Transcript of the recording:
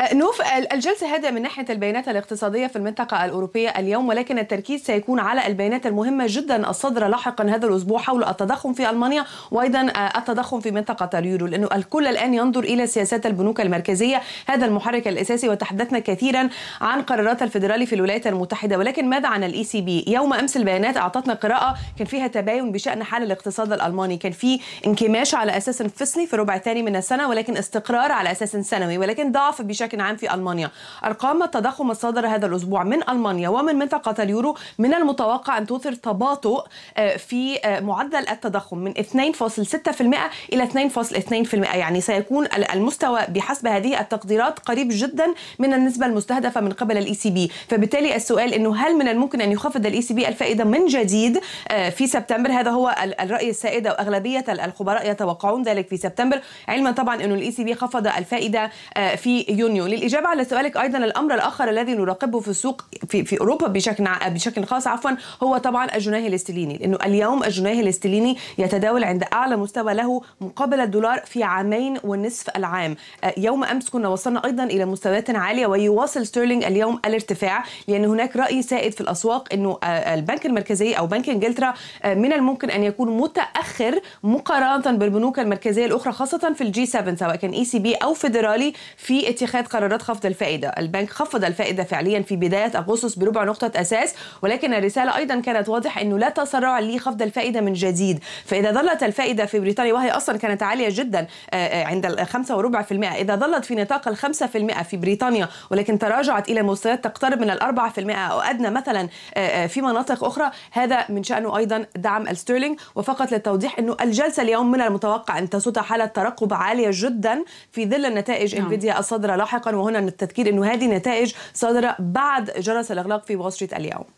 أه، نوف الجلسة هذه من ناحية البيانات الاقتصادية في المنطقة الأوروبية اليوم ولكن التركيز سيكون على البيانات المهمة جدا الصادرة لاحقا هذا الأسبوع حول التضخم في ألمانيا وأيضا أه، التضخم في منطقة اليورو لأنه الكل الآن ينظر إلى سياسات البنوك المركزية هذا المحرك الأساسي وتحدثنا كثيرا عن قرارات الفيدرالي في الولايات المتحدة ولكن ماذا عن الإي سي e بي يوم أمس البيانات أعطتنا قراءة كان فيها تباين بشأن حال الاقتصاد الألماني كان في انكماش على أساس فصلي في الربع الثاني من السنة ولكن استقرار على أساس سنوي ولكن ضعف بشكل بشكل عام في ألمانيا أرقام التضخم الصادر هذا الأسبوع من ألمانيا ومن منطقة اليورو من المتوقع أن تثير تباطؤ آه، في آه، معدل التضخم من 2.6% إلى 2.2% يعني سيكون المستوى بحسب هذه التقديرات قريب جدا من النسبة المستهدفة من قبل الإي سي e بي فبالتالي السؤال أنه هل من الممكن أن يخفض الإي سي e بي الفائدة من جديد آه، في سبتمبر هذا هو الرأي السائد وأغلبية الخبراء يتوقعون ذلك في سبتمبر علما طبعا أنه الإي سي e بي خفض الفائدة في يونيو مورينيو للاجابه على سؤالك ايضا الامر الاخر الذي نراقبه في السوق في, في اوروبا بشكل بشكل خاص عفوا هو طبعا الجنيه الاستليني لانه اليوم الجنيه الاستليني يتداول عند اعلى مستوى له مقابل الدولار في عامين ونصف العام آه، يوم امس كنا وصلنا ايضا الى مستويات عاليه ويواصل ستيرلينج اليوم الارتفاع لان هناك راي سائد في الاسواق انه آه، البنك المركزي او بنك انجلترا آه، من الممكن ان يكون متاخر مقارنه بالبنوك المركزيه الاخرى خاصه في الجي 7 سواء كان اي سي بي او فيدرالي في اتخاذ قرارات خفض الفائدة البنك خفض الفائدة فعليا في بداية أغسطس بربع نقطة أساس ولكن الرسالة أيضا كانت واضحة أنه لا تسرع لخفض الفائدة من جديد فإذا ظلت الفائدة في بريطانيا وهي أصلا كانت عالية جدا آه، آه، عند الخمسة وربع في المئة إذا ظلت في نطاق الخمسة في المئة في بريطانيا ولكن تراجعت إلى مستويات تقترب من الأربعة في المئة أو أدنى مثلا آه، في مناطق أخرى هذا من شأنه أيضا دعم الستيرلينج وفقط للتوضيح أنه الجلسة اليوم من المتوقع أن تسود حالة ترقب عالية جدا في ظل نعم. انفيديا الصادرة لاحقا لاحقا وهنا التذكير انه هذه نتائج صادره بعد جرس الاغلاق في وول ستريت اليوم